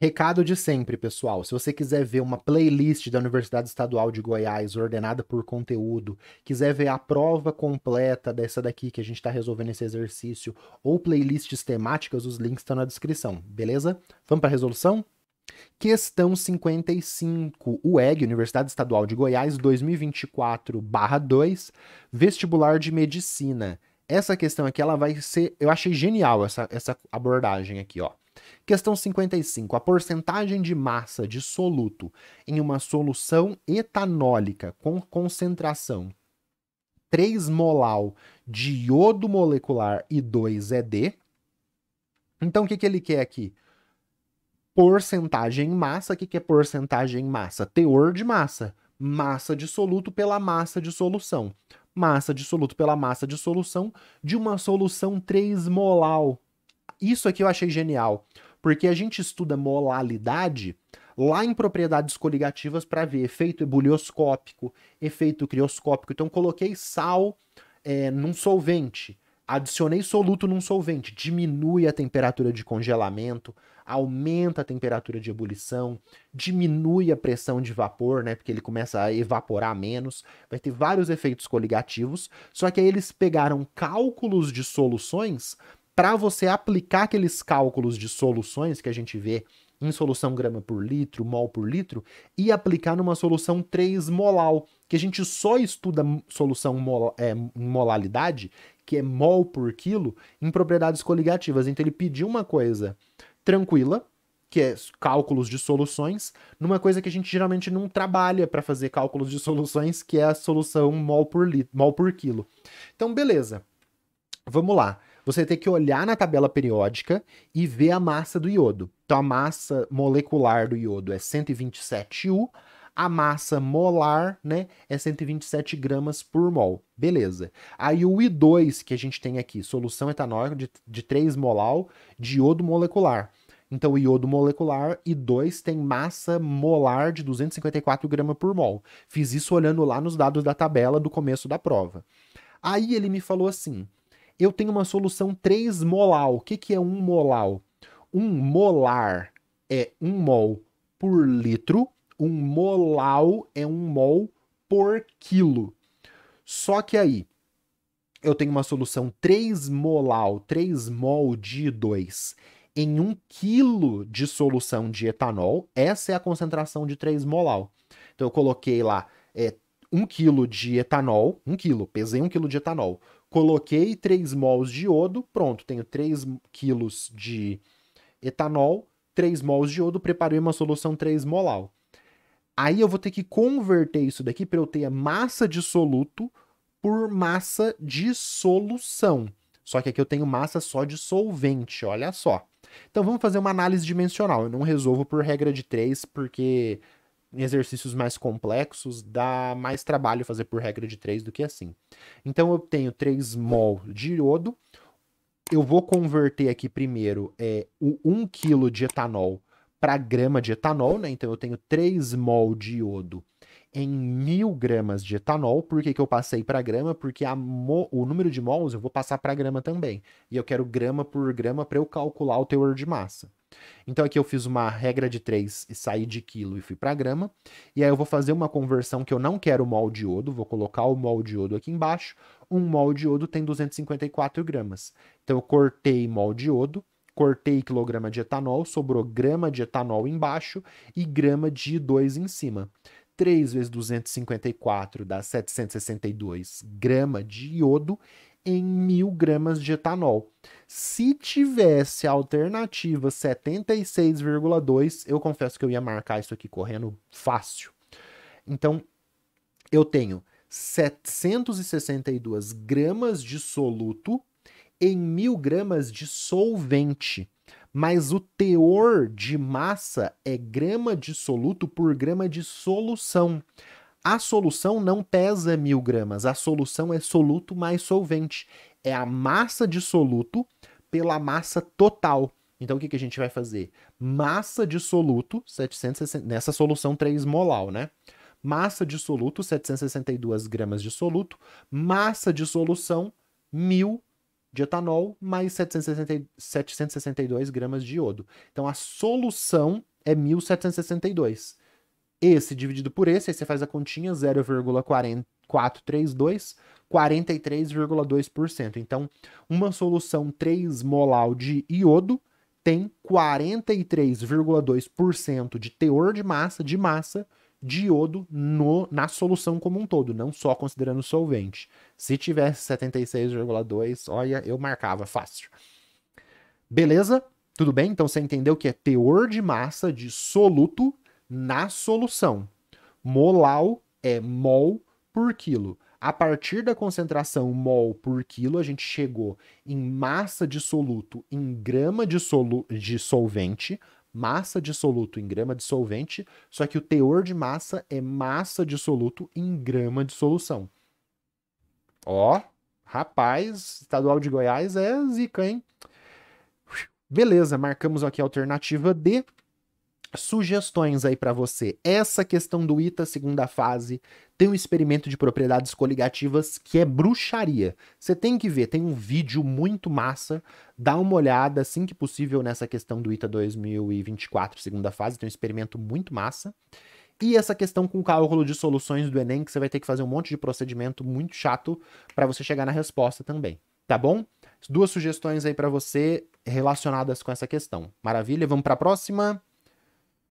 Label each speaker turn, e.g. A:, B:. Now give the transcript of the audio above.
A: Recado de sempre, pessoal. Se você quiser ver uma playlist da Universidade Estadual de Goiás ordenada por conteúdo, quiser ver a prova completa dessa daqui que a gente está resolvendo esse exercício, ou playlists temáticas, os links estão na descrição, beleza? Vamos para a resolução? Questão 55, UEG, Universidade Estadual de Goiás, 2024-2, vestibular de medicina. Essa questão aqui, ela vai ser. Eu achei genial essa, essa abordagem aqui, ó. Questão 55. A porcentagem de massa de soluto em uma solução etanólica com concentração 3 molal de iodo molecular e 2 ED. Então, o que, que ele quer aqui? Porcentagem em massa. O que, que é porcentagem em massa? Teor de massa. Massa de soluto pela massa de solução. Massa de soluto pela massa de solução de uma solução 3 molal isso aqui eu achei genial, porque a gente estuda molalidade lá em propriedades coligativas para ver efeito ebulioscópico, efeito crioscópico. Então coloquei sal é, num solvente, adicionei soluto num solvente, diminui a temperatura de congelamento, aumenta a temperatura de ebulição, diminui a pressão de vapor, né? Porque ele começa a evaporar menos, vai ter vários efeitos coligativos. Só que aí eles pegaram cálculos de soluções para você aplicar aqueles cálculos de soluções que a gente vê em solução grama por litro, mol por litro, e aplicar numa solução 3 molal, que a gente só estuda solução mol, é, molalidade, que é mol por quilo, em propriedades coligativas. Então ele pediu uma coisa tranquila, que é cálculos de soluções, numa coisa que a gente geralmente não trabalha para fazer cálculos de soluções, que é a solução mol por, litro, mol por quilo. Então, beleza. Vamos lá você tem que olhar na tabela periódica e ver a massa do iodo. Então a massa molecular do iodo é 127U, a massa molar, né, é 127 gramas por mol. Beleza. Aí o I2 que a gente tem aqui, solução etanóica de, de 3 molal de iodo molecular. Então, o iodo molecular I2 tem massa molar de 254 gramas por mol. Fiz isso olhando lá nos dados da tabela do começo da prova. Aí ele me falou assim: eu tenho uma solução 3 molal. O que, que é um molal? Um molar é um mol por litro, um molal é um mol por quilo. Só que aí, eu tenho uma solução 3 molal, 3 mol de 2 em 1 quilo de solução de etanol. Essa é a concentração de 3 molal. Então eu coloquei lá é, 1 quilo de etanol, 1 quilo, pesei 1 quilo de etanol, coloquei 3 mols de iodo, pronto, tenho 3 quilos de etanol, 3 mols de iodo, preparei uma solução 3 molal. Aí eu vou ter que converter isso daqui para eu ter a massa de soluto por massa de solução. Só que aqui eu tenho massa só de solvente, olha só. Então vamos fazer uma análise dimensional. Eu não resolvo por regra de 3, porque exercícios mais complexos, dá mais trabalho fazer por regra de 3 do que assim. Então eu tenho 3 mol de iodo, eu vou converter aqui primeiro é, o 1 kg de etanol para grama de etanol, né? Então eu tenho 3 mol de iodo em mil gramas de etanol. Por que, que eu passei para grama? Porque o número de mols eu vou passar para grama também. E eu quero grama por grama para eu calcular o teor de massa. Então aqui eu fiz uma regra de 3 e saí de quilo e fui para grama. E aí eu vou fazer uma conversão que eu não quero mol de iodo, vou colocar o mol de iodo aqui embaixo. Um mol de iodo tem 254 gramas. Então eu cortei mol de iodo, cortei quilograma de etanol, sobrou grama de etanol embaixo e grama de I2 em cima. 3 vezes 254 dá 762 grama de iodo em mil gramas de etanol. Se tivesse a alternativa 76,2, eu confesso que eu ia marcar isso aqui correndo fácil. Então, eu tenho 762 gramas de soluto em mil gramas de solvente mas o teor de massa é grama de soluto por grama de solução. A solução não pesa mil gramas, a solução é soluto mais solvente. É a massa de soluto pela massa total. Então o que, que a gente vai fazer? Massa de soluto, 760, nessa solução 3 molar, né? Massa de soluto, 762 gramas de soluto, massa de solução, 1000 de etanol, mais 760, 762 gramas de iodo. Então a solução é 1762 esse dividido por esse, aí você faz a continha 0,432, 43,2%. Então, uma solução 3 molal de iodo tem 43,2% de teor de massa de massa de iodo no, na solução como um todo, não só considerando o solvente. Se tivesse 76,2, olha, eu marcava fácil. Beleza? Tudo bem? Então você entendeu que é teor de massa de soluto na solução. Molal é mol por quilo. A partir da concentração mol por quilo, a gente chegou em massa de soluto em grama de, solu de solvente, massa de soluto em grama de solvente, só que o teor de massa é massa de soluto em grama de solução. Ó, rapaz, estadual de Goiás é zica, hein? Beleza, marcamos aqui a alternativa D sugestões aí para você. Essa questão do ITA segunda fase tem um experimento de propriedades coligativas que é bruxaria. Você tem que ver, tem um vídeo muito massa, dá uma olhada assim que possível nessa questão do ITA 2024 segunda fase, tem um experimento muito massa. E essa questão com o cálculo de soluções do ENEM que você vai ter que fazer um monte de procedimento muito chato para você chegar na resposta também, tá bom? Duas sugestões aí para você relacionadas com essa questão. Maravilha, vamos para a próxima.